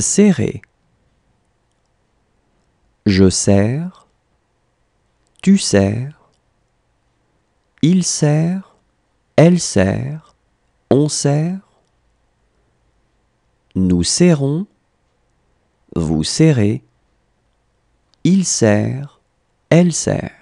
serrer. Je serre, tu serres, il serre, elle serre, on serre. Nous serrons, vous serrez, il serre, elle serre.